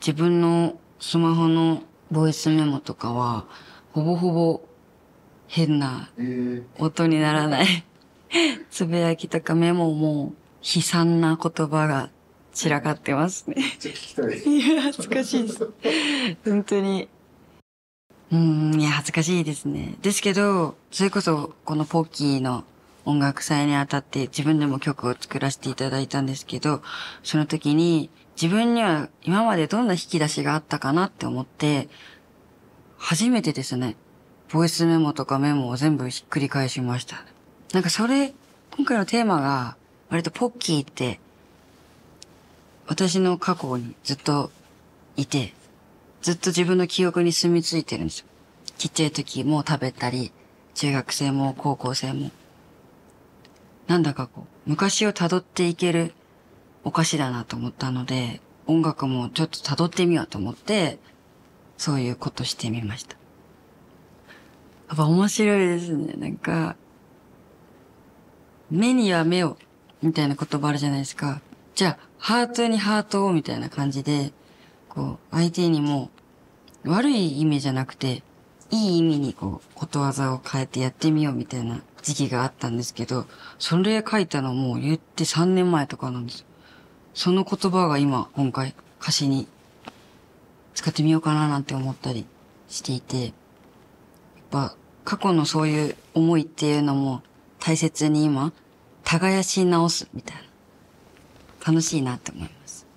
自分のスマホのボイスメモとかは、ほぼほぼ変な音にならない、つぶやきとかメモも悲惨な言葉が散らかってますね。いや、恥ずかしいです。本当に。うん、いや、恥ずかしいですね。ですけど、それこそ、このポッキーの音楽祭にあたって自分でも曲を作らせていただいたんですけど、その時に自分には今までどんな引き出しがあったかなって思って、初めてですね、ボイスメモとかメモを全部ひっくり返しました。なんかそれ、今回のテーマが、割とポッキーって、私の過去にずっといて、ずっと自分の記憶に住み着いてるんですよ。ちっちゃい時も食べたり、中学生も高校生も。なんだかこう、昔を辿っていけるお菓子だなと思ったので、音楽もちょっと辿ってみようと思って、そういうことしてみました。やっぱ面白いですね。なんか、目には目を、みたいな言葉あるじゃないですか。じゃあ、ハートにハートを、みたいな感じで、こう、相手にも、悪い意味じゃなくて、いい意味にこう、ことわざを変えてやってみようみたいな時期があったんですけど、それ書いたのもう言って3年前とかなんですよ。その言葉が今、今回、歌詞に使ってみようかななんて思ったりしていて、やっぱ過去のそういう思いっていうのも大切に今、耕し直すみたいな、楽しいなって思います。